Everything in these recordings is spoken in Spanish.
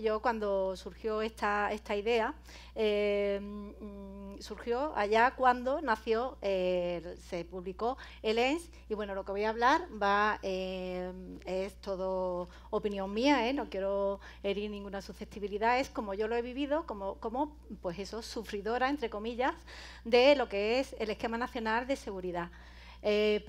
yo cuando surgió esta, esta idea, eh, mm, surgió allá cuando nació, eh, se publicó el ENS, y bueno, lo que voy a hablar va eh, es todo opinión mía, no quiero herir ninguna susceptibilidad, es como yo lo he vivido, como, como pues eso, sufridora, entre comillas, de lo que es el esquema nacional de seguridad. Eh,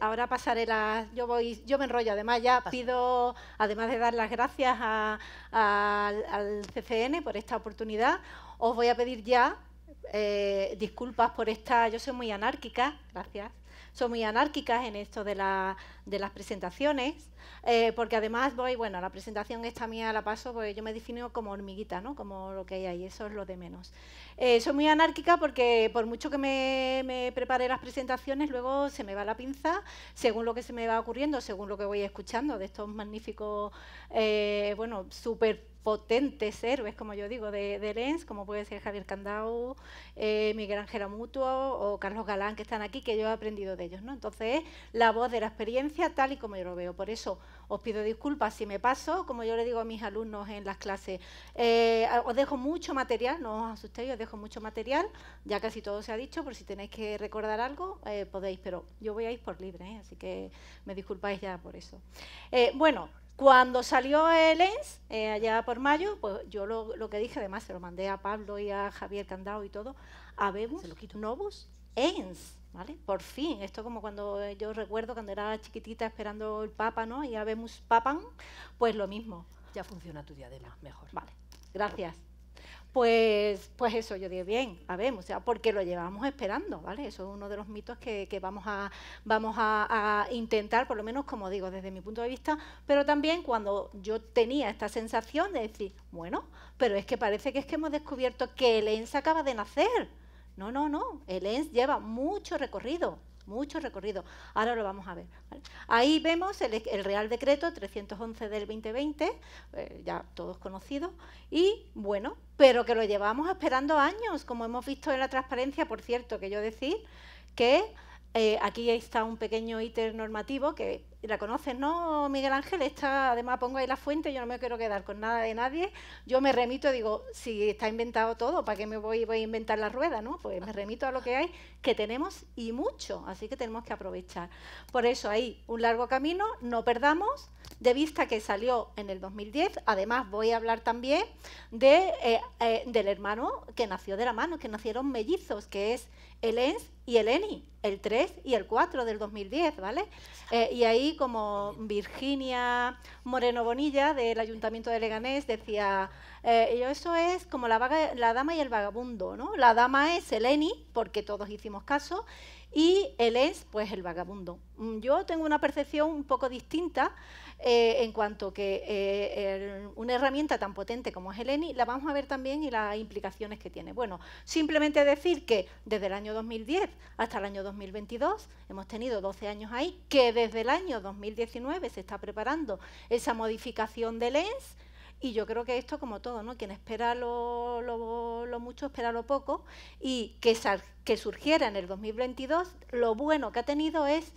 ahora pasaré las. Yo voy, yo me enrollo. Además, ya pido, además de dar las gracias al CCN por esta oportunidad, os voy a pedir ya eh, disculpas por esta. Yo soy muy anárquica, gracias. Son muy anárquicas en esto de, las presentaciones, eh, porque además voy, bueno, la presentación esta mía la paso, pues yo me defino como hormiguita, ¿no? Como lo que hay ahí, eso es lo de menos. Eh, soy muy anárquica porque por mucho que me, prepare las presentaciones, luego se me va la pinza, según lo que se me va ocurriendo, según lo que voy escuchando de estos magníficos, eh, bueno, súper potentes héroes, como yo digo, de, de Lens, como puede ser Javier Candau, eh, Miguel Ángel Mutuo o Carlos Galán, que están aquí, que yo he aprendido de ellos. ¿no? Entonces, la voz de la experiencia tal y como yo lo veo. Por eso os pido disculpas si me paso, como yo le digo a mis alumnos en las clases, eh, os dejo mucho material, no os asustéis, os dejo mucho material, ya casi todo se ha dicho, por si tenéis que recordar algo, eh, podéis, pero yo voy a ir por libre, así que me disculpáis ya por eso. bueno, cuando salió el ENS, eh, allá por mayo, pues yo lo, que dije, además se lo mandé a Pablo y a Javier Candao y todo, habemos novus ENS, ¿vale? Por fin, esto como cuando eh, yo recuerdo cuando era chiquitita esperando el Papa, ¿no? Y habemos Papan, pues lo mismo. Ya funciona tu diadema, mejor. Vale, gracias. Pues, pues eso, yo digo, bien, a ver, o sea, porque lo llevamos esperando, ¿vale? Eso es uno de los mitos que, vamos, a, vamos a, a, intentar, por lo menos, como digo, desde mi punto de vista, pero también cuando yo tenía esta sensación de decir, bueno, pero es que parece que es que hemos descubierto que el ENS acaba de nacer. No, no, no, el ENS lleva mucho recorrido, mucho recorrido. Ahora lo vamos a ver. Ahí vemos el, Real Decreto 311 del 2020, eh, ya todos conocidos, y bueno, pero que lo llevamos esperando años, como hemos visto en la transparencia, por cierto, que yo decir que eh, aquí está un pequeño íter normativo que la conoces, ¿no, Miguel Ángel? Esta, además pongo ahí la fuente, yo no me quiero quedar con nada de nadie. Yo me remito, digo, si está inventado todo, ¿para qué me voy, voy a inventar la rueda? ¿no? Pues me remito a lo que hay, que tenemos y mucho, así que tenemos que aprovechar. Por eso hay un largo camino, no perdamos de vista que salió en el 2010. Además, voy a hablar también de, eh, eh, del hermano que nació de la mano, que nacieron mellizos, que es el ENS y el ENI, el 3 y el 4 del 2010, ¿vale? Eh, y ahí como Virginia Moreno Bonilla del Ayuntamiento de Leganés decía, eh, eso es como la, dama y el vagabundo, ¿no? La dama es eni, porque todos hicimos caso, y él es, pues, el vagabundo. Mm, yo tengo una percepción un poco distinta eh, en cuanto que eh, una herramienta tan potente como es el ENI, la vamos a ver también y las implicaciones que tiene. Bueno, simplemente decir que desde el año 2010 hasta el año 2022 hemos tenido 12 años ahí, que desde el año 2019 se está preparando esa modificación de lens. Y yo creo que esto, como todo, ¿no? quien espera lo, mucho, espera lo poco. Y que, que surgiera en el 2022, lo bueno que ha tenido es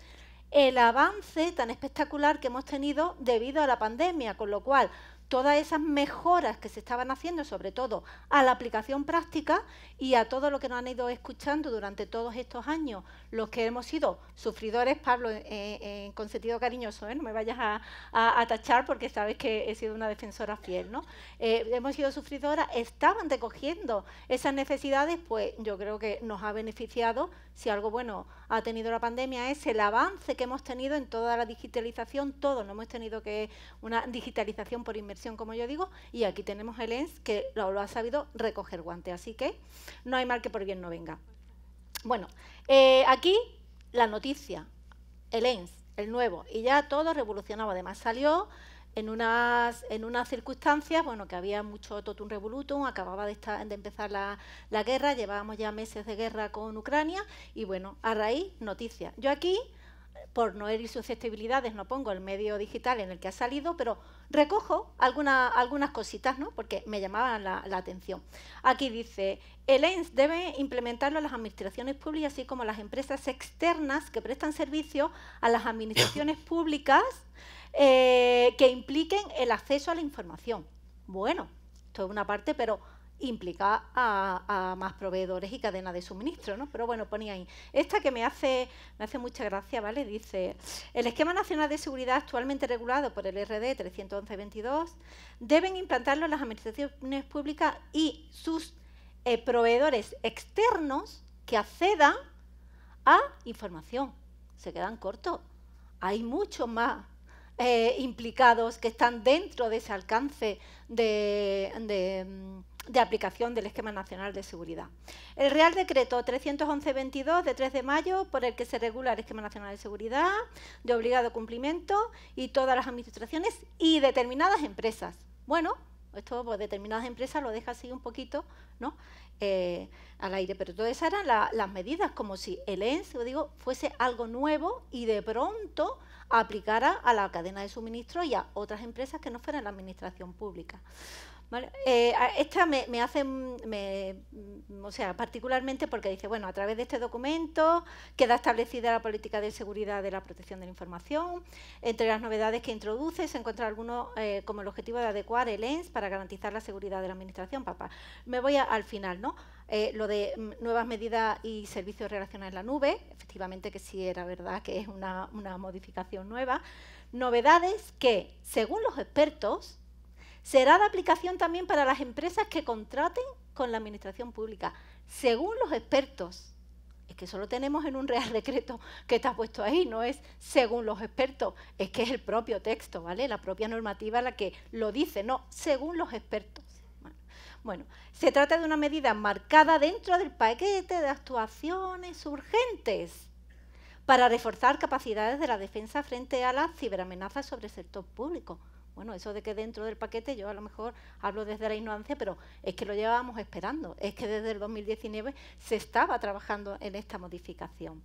el avance tan espectacular que hemos tenido debido a la pandemia, con lo cual todas esas mejoras que se estaban haciendo, sobre todo a la aplicación práctica y a todo lo que nos han ido escuchando durante todos estos años, los que hemos sido sufridores, Pablo, en con sentido cariñoso, ¿eh? no me vayas a, tachar porque sabes que he sido una defensora fiel, ¿no? Eh, hemos sido sufridoras, estaban recogiendo esas necesidades, pues yo creo que nos ha beneficiado, si algo bueno ha tenido la pandemia, es el avance que hemos tenido en toda la digitalización, todos no hemos tenido que una digitalización por inmersión como yo digo, y aquí tenemos el ENS que lo, ha sabido recoger guante, así que no hay mal que por bien no venga. Bueno, eh, aquí la noticia, el ENS, el nuevo, y ya todo revolucionaba, además salió en unas, en unas circunstancias, bueno, que había mucho totum revolutum, acababa de, estar, de empezar la, la, guerra, llevábamos ya meses de guerra con Ucrania, y bueno, a raíz, noticia. Yo aquí por no herir susceptibilidades, no pongo el medio digital en el que ha salido, pero recojo algunas cositas, ¿no? porque me llamaban la, atención. Aquí dice, el ENS debe implementarlo las administraciones públicas, así como las empresas externas que prestan servicio a las administraciones públicas eh, que impliquen el acceso a la información. Bueno, esto es una parte, pero implica a, más proveedores y cadena de suministro, ¿no? Pero bueno, ponía ahí. Esta que me hace, me hace mucha gracia, ¿vale? Dice, el esquema nacional de seguridad actualmente regulado por el RD 311-22 deben implantarlo las administraciones públicas y sus eh, proveedores externos que accedan a información. Se quedan cortos. Hay mucho más eh, implicados que están dentro de ese alcance de mm, de aplicación del Esquema Nacional de Seguridad. El Real Decreto 311-22 de 3 de mayo, por el que se regula el Esquema Nacional de Seguridad, de obligado cumplimiento, y todas las administraciones y determinadas empresas. Bueno, esto pues, determinadas empresas lo deja así un poquito ¿no? Eh, al aire, pero todas esas eran las medidas, como si el ENS, lo digo, fuese algo nuevo y de pronto aplicara a la cadena de suministro y a otras empresas que no fueran la administración pública. ¿Vale? Eh, esta me, me hace, o sea, particularmente porque dice, bueno, a través de este documento queda establecida la política de seguridad de la protección de la información. Entre las novedades que introduce se encuentra alguno eh, como el objetivo de adecuar el ENS para garantizar la seguridad de la administración. Papá, me voy al final, ¿no? Eh, lo de mm, nuevas medidas y servicios relacionados en la nube, efectivamente que sí era verdad que es una, una modificación nueva. Novedades que, según los expertos, Será de aplicación también para las empresas que contraten con la administración pública, según los expertos. Es que solo tenemos en un real decreto que está puesto ahí, no es según los expertos, es que es el propio texto, ¿vale? La propia normativa la que lo dice, no, según los expertos. Bueno, se trata de una medida marcada dentro del paquete de actuaciones urgentes para reforzar capacidades de la defensa frente a las ciberamenazas sobre el sector público. Bueno, eso de que dentro del paquete, yo a lo mejor hablo desde la ignorancia, pero es que lo llevábamos esperando, es que desde el 2019 se estaba trabajando en esta modificación.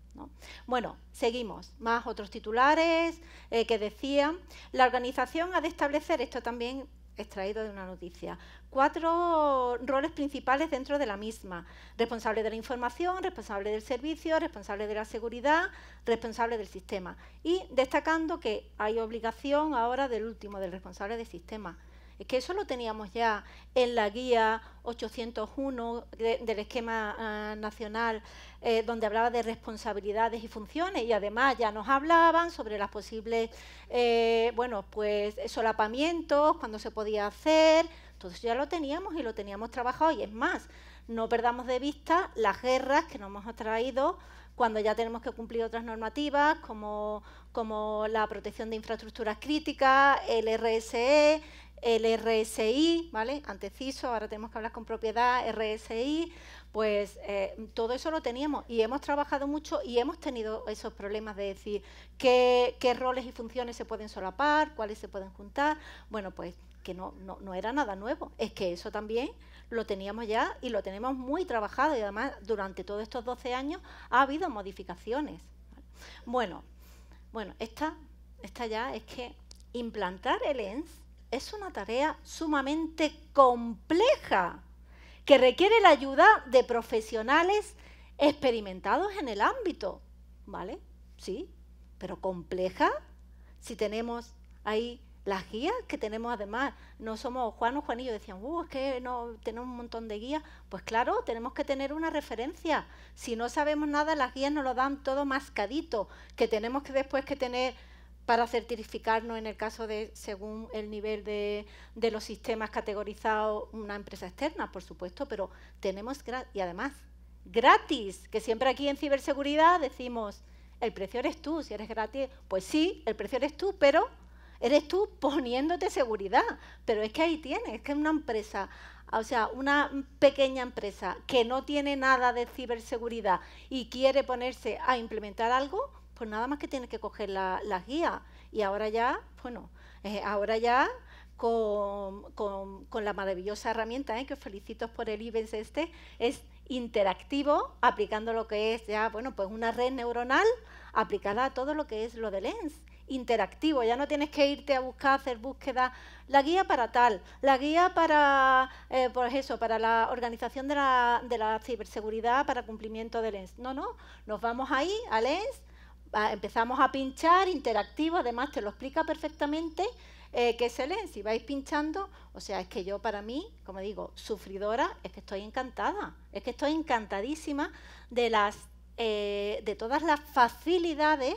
Bueno, seguimos, más otros titulares eh, que decían, la organización ha de establecer, esto también extraído de una noticia. Cuatro roles principales dentro de la misma. Responsable de la información, responsable del servicio, responsable de la seguridad, responsable del sistema. Y destacando que hay obligación ahora del último, del responsable del sistema es que eso lo teníamos ya en la guía 801 del esquema ah, nacional, eh, donde hablaba de responsabilidades y funciones, y además ya nos hablaban sobre las posibles, eh, bueno, pues solapamientos, cuándo se podía hacer, entonces ya lo teníamos y lo teníamos trabajado, y es más, no perdamos de vista las guerras que nos hemos traído cuando ya tenemos que cumplir otras normativas como, como la protección de infraestructuras críticas, el RSE, el RSI, ¿vale? Anteciso, ahora tenemos que hablar con propiedad, RSI, pues eh, todo eso lo teníamos y hemos trabajado mucho y hemos tenido esos problemas de decir qué, roles y funciones se pueden solapar, cuáles se pueden juntar. Bueno, pues que no, no, era nada nuevo, es que eso también lo teníamos ya y lo tenemos muy trabajado y además durante todos estos 12 años ha habido modificaciones. Bueno, bueno esta, esta ya es que implantar el ENS es una tarea sumamente compleja que requiere la ayuda de profesionales experimentados en el ámbito, ¿vale? Sí, pero compleja si tenemos ahí las guías que tenemos además, no somos Juan o Juanillo, decían, uh, es que no tenemos un montón de guías. Pues claro, tenemos que tener una referencia. Si no sabemos nada, las guías nos lo dan todo mascadito, que tenemos que después que tener para certificarnos en el caso de, según el nivel de, los sistemas categorizados, una empresa externa, por supuesto, pero tenemos, y además, gratis, que siempre aquí en ciberseguridad decimos, el precio eres tú, si eres gratis, pues sí, el precio eres tú, pero eres tú poniéndote seguridad. Pero es que ahí tienes, es que una empresa, o sea, una pequeña empresa que no tiene nada de ciberseguridad y quiere ponerse a implementar algo, pues nada más que tienes que coger las guías. Y ahora ya, bueno, eh, ahora ya con, la maravillosa herramienta, eh, que os felicito por el IBEX este, es interactivo, aplicando lo que es ya, bueno, pues una red neuronal aplicada a todo lo que es lo de Lens. Interactivo, ya no tienes que irte a buscar, hacer búsqueda, la guía para tal, la guía para, pues eso, para la organización de la, de la ciberseguridad, para cumplimiento de Lens. No, no, nos vamos ahí a Lens, empezamos a pinchar, interactivo, además te lo explica perfectamente, eh, que se leen, si vais pinchando, o sea, es que yo para mí, como digo, sufridora, es que estoy encantada, es que estoy encantadísima de, las, eh, de todas las facilidades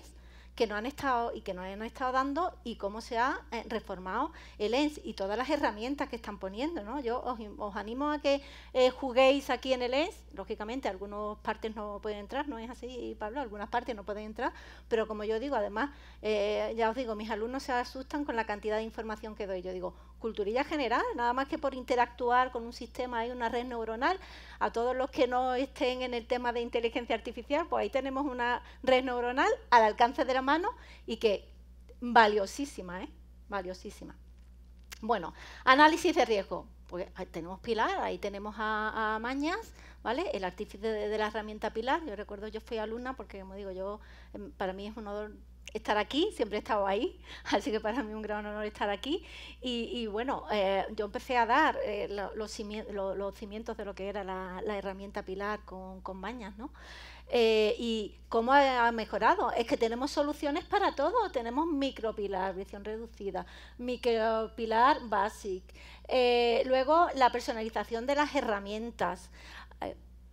que no han estado y que no han estado dando y cómo se ha eh, reformado el ENS y todas las herramientas que están poniendo. ¿no? Yo os, animo a que eh, juguéis aquí en el ENS. Lógicamente, algunas partes no pueden entrar, no es así, Pablo, algunas partes no pueden entrar, pero como yo digo, además, eh, ya os digo, mis alumnos se asustan con la cantidad de información que doy. Yo digo, culturilla general, nada más que por interactuar con un sistema y una red neuronal. A todos los que no estén en el tema de inteligencia artificial, pues ahí tenemos una red neuronal al alcance de la mano y que valiosísima, ¿eh? Valiosísima. Bueno, análisis de riesgo. Pues ahí tenemos Pilar, ahí tenemos a, Mañas, ¿vale? El artífice de, la herramienta Pilar. Yo recuerdo, yo fui alumna porque, como digo, yo em, para mí es un honor estar aquí, siempre he estado ahí, así que para mí es un gran honor estar aquí. Y, bueno, eh, yo empecé a dar eh, los, cimientos, de lo que era la, herramienta Pilar con, bañas. ¿no? Eh, y cómo ha mejorado. Es que tenemos soluciones para todo. Tenemos micropilar, visión reducida, micropilar basic. luego la personalización de las herramientas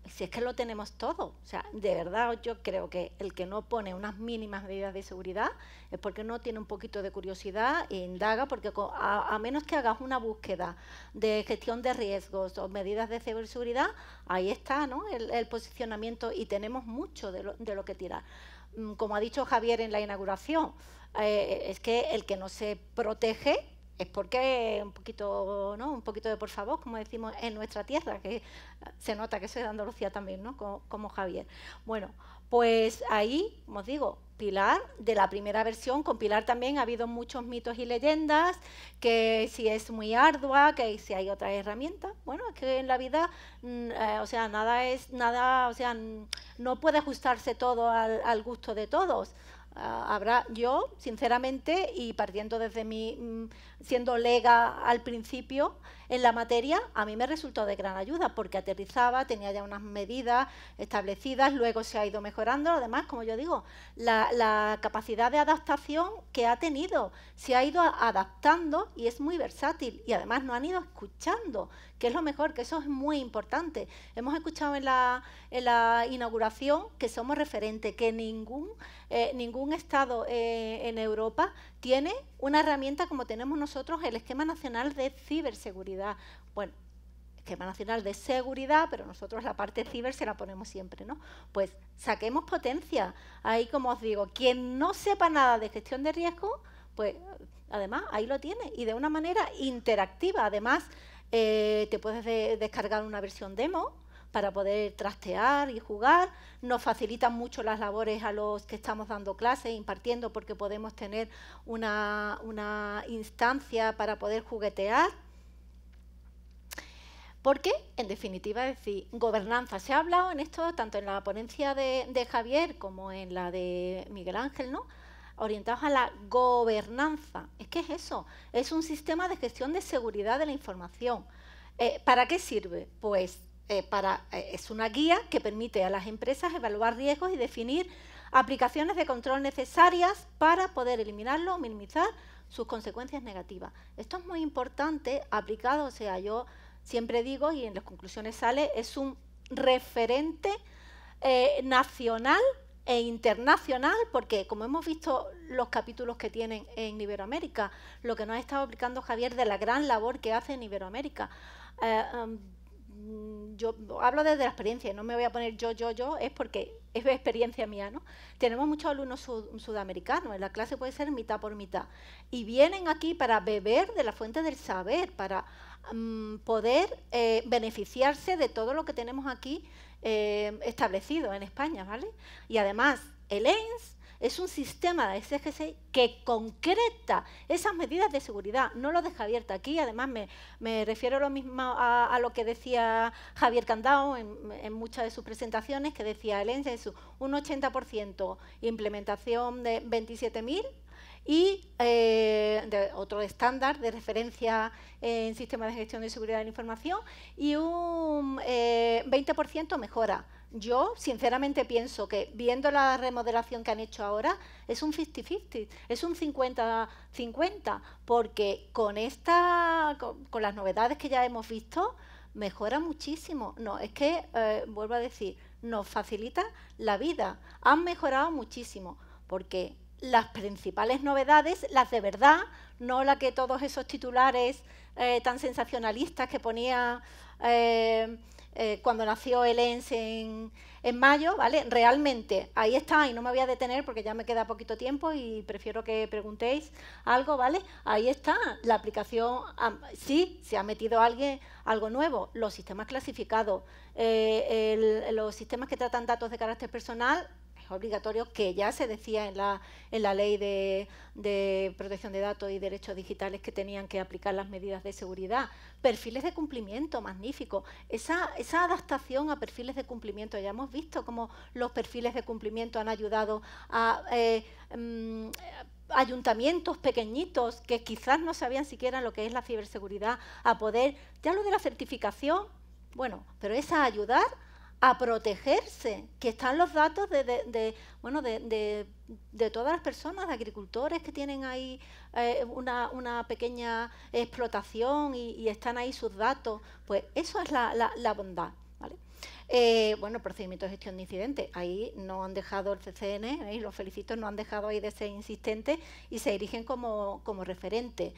si es que lo tenemos todo. O sea, de verdad yo creo que el que no pone unas mínimas medidas de seguridad es porque no tiene un poquito de curiosidad e indaga, porque a, menos que hagas una búsqueda de gestión de riesgos o medidas de ciberseguridad, ahí está ¿no? el, posicionamiento y tenemos mucho de lo, de lo que tirar. Mm, como ha dicho Javier en la inauguración, eh, es que el que no se protege es porque un poquito, ¿no? Un poquito de por favor, como decimos en nuestra tierra, que se nota que soy de Andalucía también, ¿no? Como, Javier. Bueno, pues ahí, como os digo, Pilar, de la primera versión, con Pilar también ha habido muchos mitos y leyendas, que si es muy ardua, que si hay otra herramienta Bueno, es que en la vida, mm, eh, o sea, nada es, nada, o sea, no puede ajustarse todo al gusto de todos. Ah, habrá yo, sinceramente, y partiendo desde mí, mm, siendo lega al principio, en la materia a mí me resultó de gran ayuda porque aterrizaba, tenía ya unas medidas establecidas, luego se ha ido mejorando. Además, como yo digo, la, capacidad de adaptación que ha tenido se ha ido adaptando y es muy versátil. Y además no han ido escuchando, que es lo mejor, que eso es muy importante. Hemos escuchado en la, inauguración que somos referente, que ningún, eh, ningún Estado eh, en Europa tiene una herramienta como tenemos nosotros el Esquema Nacional de Ciberseguridad. Bueno, Esquema Nacional de Seguridad, pero nosotros la parte ciber se la ponemos siempre, ¿no? Pues saquemos potencia. Ahí, como os digo, quien no sepa nada de gestión de riesgo, pues además ahí lo tiene y de una manera interactiva. Además, eh, te puedes descargar una versión demo para poder trastear y jugar. Nos facilitan mucho las labores a los que estamos dando clases, impartiendo, porque podemos tener una, instancia para poder juguetear. Porque, en definitiva, es decir, gobernanza. Se ha hablado en esto, tanto en la ponencia de, Javier como en la de Miguel Ángel, ¿no? orientados a la gobernanza. Es que es eso, es un sistema de gestión de seguridad de la información. Eh, ¿Para qué sirve? Pues eh, para, eh, es una guía que permite a las empresas evaluar riesgos y definir aplicaciones de control necesarias para poder eliminarlo o minimizar sus consecuencias negativas. Esto es muy importante aplicado, o sea, yo siempre digo y en las conclusiones sale, es un referente eh, nacional e internacional, porque como hemos visto los capítulos que tienen en Iberoamérica, lo que nos ha estado aplicando Javier de la gran labor que hace en Iberoamérica, um, Mm, yo hablo desde la experiencia, no me voy a poner yo, yo, yo, es porque es experiencia mía, ¿no? Tenemos muchos alumnos sudamericanos, en la clase puede ser mitad por mitad, y vienen aquí para beber de la fuente del saber, para mm, poder eh, beneficiarse de todo lo que tenemos aquí eh, establecido en España, ¿vale? Y además, el ENS es un sistema de SGC que concreta esas medidas de seguridad, no lo deja abierto aquí, además me, refiero refiero lo mismo a, lo que decía Javier Candao en, muchas de sus presentaciones, que decía el ENSESU, un 80% implementación de 27.000 y eh, otro estándar de referencia en sistema de gestión de seguridad de la información y un 20% eh, mejora. Yo, sinceramente, pienso que viendo la remodelación que han hecho ahora, es un 50-50, es un 50-50, porque con, esta, con, las novedades que ya hemos visto, mejora muchísimo. No, es que, eh, vuelvo a decir, nos facilita la vida. Han mejorado muchísimo, porque las principales novedades, las de verdad, no la que todos esos titulares eh, tan sensacionalistas que ponía eh, eh, cuando nació el ENS en, en, mayo, ¿vale? Realmente, ahí está, y no me voy a detener porque ya me queda poquito tiempo y prefiero que preguntéis algo, ¿vale? Ahí está, la aplicación, sí, se ha metido alguien algo nuevo, los sistemas clasificados, eh, los sistemas que tratan datos de carácter personal, obligatorios que ya se decía en la, en la ley de, de protección de datos y derechos digitales que tenían que aplicar las medidas de seguridad. Perfiles de cumplimiento, magnífico. Esa, esa adaptación a perfiles de cumplimiento, ya hemos visto cómo los perfiles de cumplimiento han ayudado a... Eh, mm, ayuntamientos pequeñitos que quizás no sabían siquiera lo que es la ciberseguridad a poder, ya lo de la certificación, bueno, pero es a ayudar a protegerse, que están los datos de, bueno, de, todas las personas, de agricultores que tienen ahí eh, una, pequeña explotación y, están ahí sus datos, pues eso es la, bondad. Eh, bueno, procedimiento de gestión de incidentes. Ahí no han dejado el CCN, los felicito, no han dejado ahí de ser insistentes y se dirigen como, como referente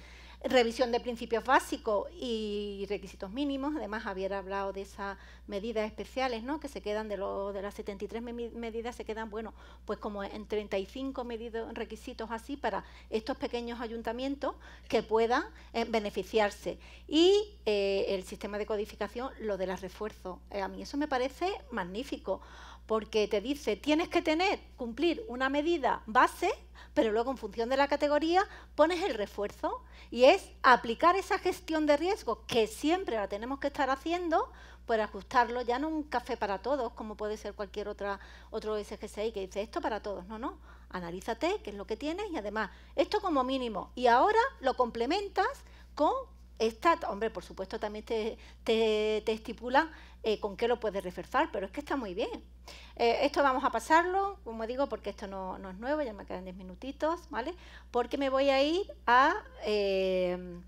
revisión de principios básicos y requisitos mínimos. Además, Javier hablado de esas medidas especiales, ¿no? que se quedan de, de las 73 medidas, se quedan, bueno, pues como en 35 requisitos así para estos pequeños ayuntamientos que puedan eh, beneficiarse. Y eh, el sistema de codificación, lo de las refuerzos. Eh, a mí eso me parece magnífico porque te dice tienes que tener, cumplir una medida base, pero luego en función de la categoría pones el refuerzo y es aplicar esa gestión de riesgo, que siempre la tenemos que estar haciendo, pues ajustarlo ya no un café para todos, como puede ser cualquier otra, otro SGSI que dice esto para todos, no, no, analízate qué es lo que tienes y además esto como mínimo y ahora lo complementas con esta, hombre, por supuesto también te, te, te estipula eh, con qué lo puedes reforzar, pero es que está muy bien. Eh, esto vamos a pasarlo, como digo, porque esto no, es nuevo, ya me quedan 10 minutitos, ¿vale? Porque me voy a ir a... Eh,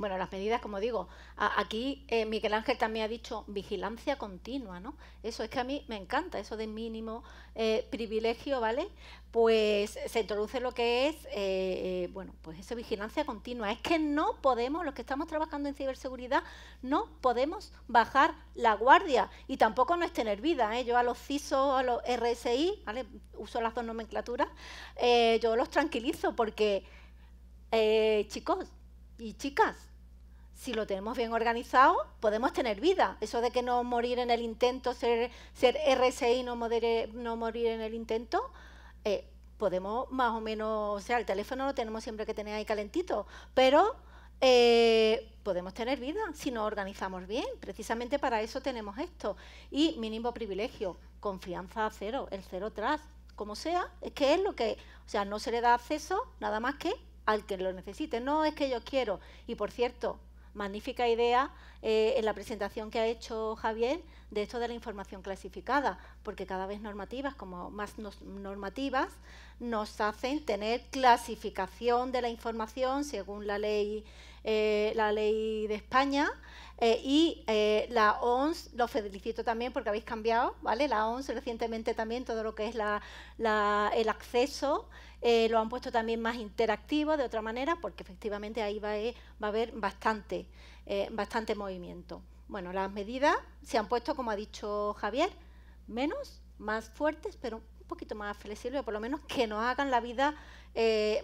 bueno, las medidas, como digo, aquí eh, Miguel Ángel también ha dicho vigilancia continua, ¿no? Eso es que a mí me encanta, eso de mínimo eh, privilegio, ¿vale? Pues se introduce lo que es, eh, bueno, pues esa vigilancia continua. Es que no podemos, los que estamos trabajando en ciberseguridad, no podemos bajar la guardia y tampoco no es tener vida. eh. Yo a los CISO, a los RSI, ¿vale? Uso las dos nomenclaturas, yo los tranquilizo porque, chicos y chicas, si lo tenemos bien organizado, podemos tener vida. Eso de que no morir en el intento, ser, ser RSI, no, no morir en el intento, eh, podemos más o menos, o sea, el teléfono lo tenemos siempre que tener ahí calentito, pero eh, podemos tener vida si nos organizamos bien. Precisamente para eso tenemos esto. Y mínimo privilegio, confianza cero, el cero tras, como sea, es que es lo que, o sea, no se le da acceso nada más que al que lo necesite. No es que yo quiero. Y por cierto, magnífica idea eh, en la presentación que ha hecho Javier de esto de la información clasificada, porque cada vez normativas, como más normativas, nos hacen tener clasificación de la información según la ley, eh, la ley de España. Eh, y la ONS, lo felicito también porque habéis cambiado, ¿vale? La ONS recientemente también todo lo que es la, el acceso eh, lo han puesto también más interactivo de otra manera, porque efectivamente ahí va, eh, va a haber bastante, eh, bastante movimiento. Bueno, las medidas se han puesto, como ha dicho Javier, menos, más fuertes, pero un poquito más flexibles, o por lo menos que nos hagan la vida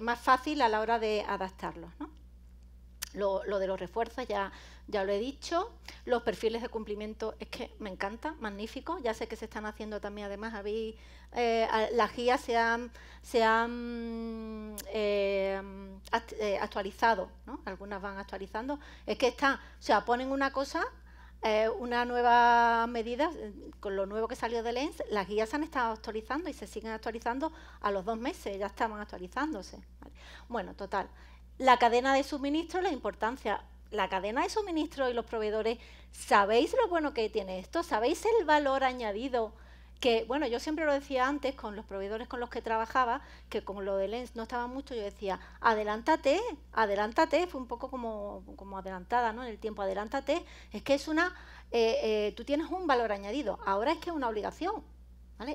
más fácil a la hora de adaptarlos. ¿no? Lo, de los refuerzos ya, ya lo he dicho. Los perfiles de cumplimiento es que me encanta, magnífico. Ya sé que se están haciendo también, además, eh, las guías se han, se eh, eh, actualizado, algunas van actualizando. Es que está, o sea, ponen una cosa, eh, una nueva medida, con lo nuevo que salió de Lens, las guías se han estado actualizando y se siguen actualizando a los dos meses, ya estaban actualizándose. Bueno, total la cadena de suministro, la importancia. La cadena de suministro y los proveedores, ¿sabéis lo bueno que tiene esto? ¿Sabéis el valor añadido? Que, bueno, yo siempre lo decía antes con los proveedores con los que trabajaba, que con lo de Lens no estaba mucho, yo decía, adelántate, adelántate, fue un poco como, como adelantada ¿no? en el tiempo, adelántate, es que es una, eh, eh, tú tienes un valor añadido, ahora es que es una obligación,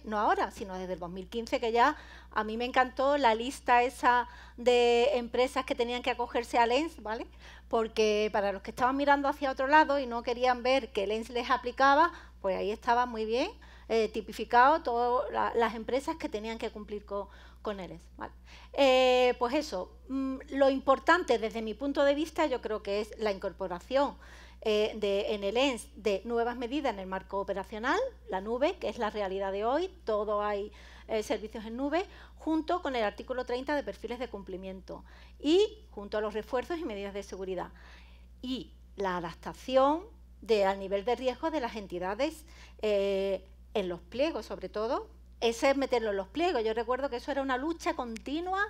no ahora, sino desde el 2015, que ya a mí me encantó la lista esa de empresas que tenían que acogerse a Lens, ¿vale? Porque para los que estaban mirando hacia otro lado y no querían ver que Lens les aplicaba, pues ahí estaba muy bien eh, tipificado todas las empresas que tenían que cumplir con, con eh, pues eso, mm, lo importante desde mi punto de vista yo creo que es la incorporación eh, de, en el ENS de nuevas medidas en el marco operacional, la nube, que es la realidad de hoy, todo hay eh, servicios en nube, junto con el artículo 30 de perfiles de cumplimiento y junto a los refuerzos y medidas de seguridad. Y la adaptación al nivel de riesgo de las entidades eh, en los pliegos, sobre todo, ese es meterlo en los pliegos. Yo recuerdo que eso era una lucha continua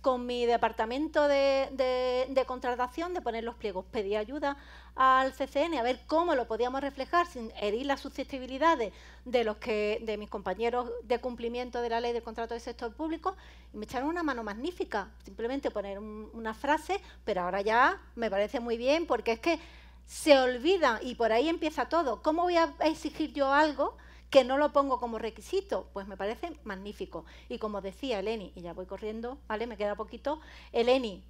con mi departamento de, contratación de poner los pliegos. Pedí ayuda al CCN a ver cómo lo podíamos reflejar sin herir las susceptibilidades de, los que, de mis compañeros de cumplimiento de la ley del contrato del sector público y me echaron una mano magnífica. Simplemente poner una frase, pero ahora ya me parece muy bien porque es que se olvida y por ahí empieza todo. ¿Cómo voy a exigir yo algo? que no lo pongo como requisito, pues me parece magnífico. Y como decía Eleni, y ya voy corriendo, ¿vale? Me queda poquito. Eleni,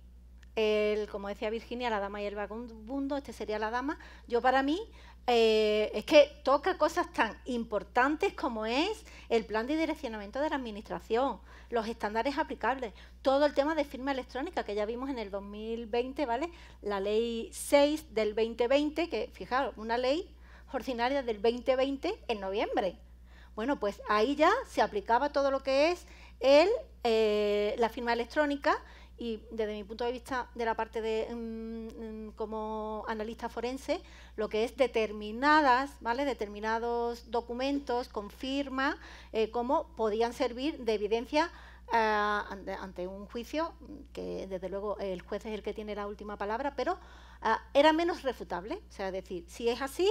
el, como decía Virginia, la dama y el vagabundo, este sería la dama. Yo para mí eh, es que toca cosas tan importantes como es el plan de direccionamiento de la administración, los estándares aplicables, todo el tema de firma electrónica que ya vimos en el 2020, ¿vale? La ley 6 del 2020, que fijaros, una ley ordinarias del 2020 en noviembre. Bueno, pues ahí ya se aplicaba todo lo que es eh, la firma electrónica y desde mi punto de vista de la parte de mm, mm, como analista forense, lo que es determinadas, ¿vale? Determinados documentos con firma, eh, cómo podían servir de evidencia eh, ante, un juicio, que desde luego el juez es el que tiene la última palabra, pero era menos refutable. O sea, es decir, si es así,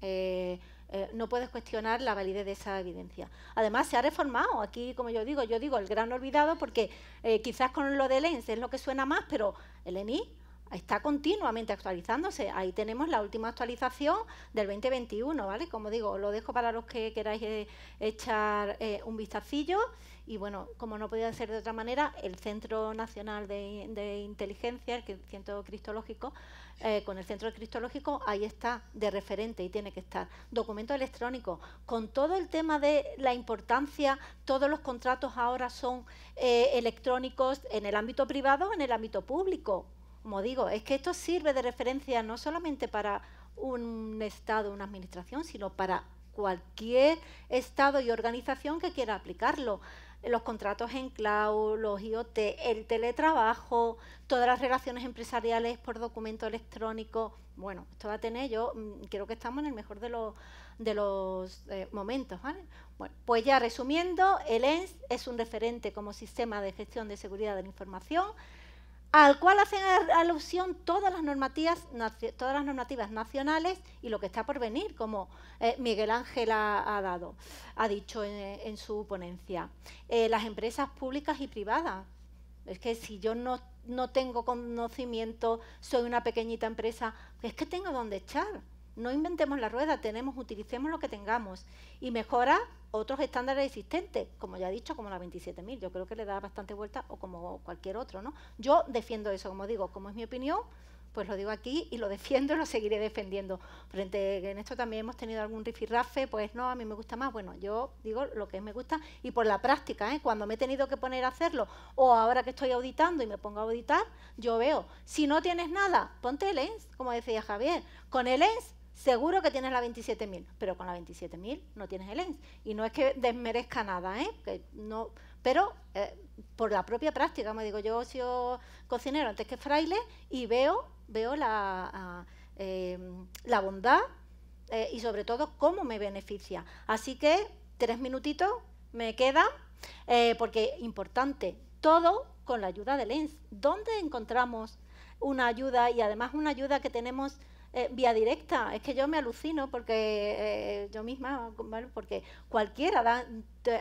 eh, eh, no puedes cuestionar la validez de esa evidencia. Además, se ha reformado. Aquí, como yo digo, yo digo el gran olvidado porque eh, quizás con lo de Lenz es lo que suena más, pero el ENI está continuamente actualizándose. Ahí tenemos la última actualización del 2021, ¿vale? Como digo, lo dejo para los que queráis eh, echar eh, un vistacillo. Y bueno, como no podía ser de otra manera, el Centro Nacional de, Inteligencia, el Centro Cristológico, eh, con el Centro Cristológico, ahí está de referente y tiene que estar. documento electrónico con todo el tema de la importancia, todos los contratos ahora son electrónicos en el ámbito privado, en el ámbito público como digo, es que esto sirve de referencia no solamente para un Estado, una administración, sino para cualquier Estado y organización que quiera aplicarlo. Los contratos en cloud, los IoT, el teletrabajo, todas las relaciones empresariales por documento electrónico. Bueno, esto va a tener, yo mm, creo que estamos en el mejor de los, de los eh, momentos. Bueno, pues ya resumiendo, el ENS es un referente como sistema de gestión de seguridad de la información al cual hacen alusión todas las normativas, todas las normativas nacionales y lo que está por venir, como eh, Miguel Ángel ha, dado, ha dicho en, su ponencia. Eh, las empresas públicas y privadas. Es que si yo no, no tengo conocimiento, soy una pequeñita empresa, es que tengo dónde echar. No inventemos la rueda, tenemos, utilicemos lo que tengamos y mejora otros estándares existentes, como ya he dicho, como la 27.000, yo creo que le da bastante vuelta o como cualquier otro, ¿no? Yo defiendo eso, como digo, como es mi opinión, pues lo digo aquí y lo defiendo y lo seguiré defendiendo. Frente en esto también hemos tenido algún rifirrafe, pues no, a mí me gusta más. Bueno, yo digo lo que me gusta y por la práctica, ¿eh? cuando me he tenido que poner a hacerlo o ahora que estoy auditando y me pongo a auditar, yo veo, si no tienes nada, ponte el ENS, como decía Javier, con el ENS Seguro que tienes la 27.000, pero con la 27.000 no tienes el ENS. Y no es que desmerezca nada, ¿eh? no, pero eh, por la propia práctica, me digo, yo soy cocinero antes que fraile y veo, veo la, em, la bondad eh, y sobre todo cómo me beneficia. Así que tres minutitos me quedan, eh, porque importante, todo con la ayuda del ENS. ¿Dónde encontramos una ayuda y además una ayuda que tenemos eh, vía directa. Es que yo me alucino porque eh, yo misma, porque cualquiera, da,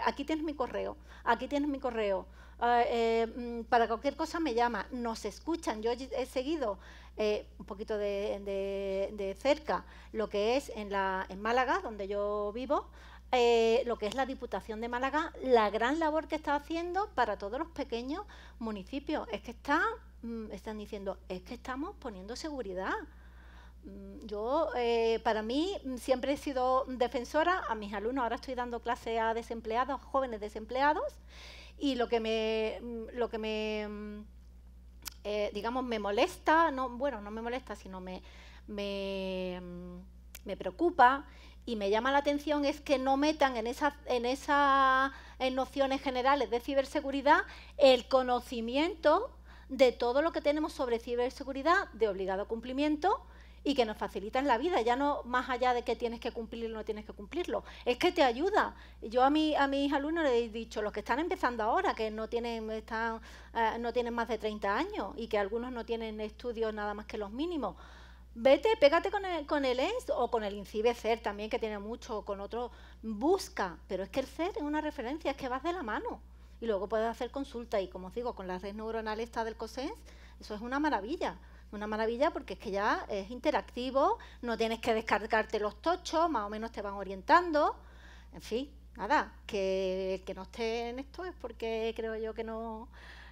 aquí tienes mi correo, aquí tienes mi correo. Ah, eh, mm, para cualquier cosa me llama, nos escuchan. Yo he seguido un poquito de, cerca lo que es en, la, en Málaga, donde yo vivo, lo que es la Diputación de Málaga, la gran labor que está haciendo para todos los pequeños municipios. Es que están mm, están diciendo, es que estamos poniendo seguridad. Mm, yo, eh, para mí, mm, siempre he sido defensora a mis alumnos. Ahora estoy dando clase a desempleados, jóvenes desempleados, y lo que me, mm, lo que me eh, digamos, me molesta, no, bueno, no me molesta, sino me, me, preocupa y me llama la atención es que no metan en esas en esa, en nociones generales de ciberseguridad el conocimiento de todo lo que tenemos sobre ciberseguridad de obligado cumplimiento, y que nos facilitan la vida, ya no más allá de que tienes que cumplirlo o no tienes que cumplirlo, es que te ayuda. Yo a, mí, a mis alumnos les he dicho, los que están empezando ahora, que no tienen, están, eh, no tienen más de 30 años y que algunos no tienen estudios nada más que los mínimos, vete, pégate con el, con el ENS o con el INCIBE-CER también, que tiene mucho, o con otro, busca, pero es que el CER es una referencia, es que vas de la mano y luego puedes hacer consulta y como os digo, con la red neuronal esta del COSENS, eso es una maravilla una maravilla porque es que ya es interactivo, no tienes que descargarte los tochos, más o menos te van orientando, en fin, nada, que que no esté en esto es porque creo yo que no,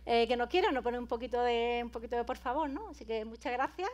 eh, que no quiere, no pone un poquito de, un poquito de por favor, ¿no? Así que muchas gracias.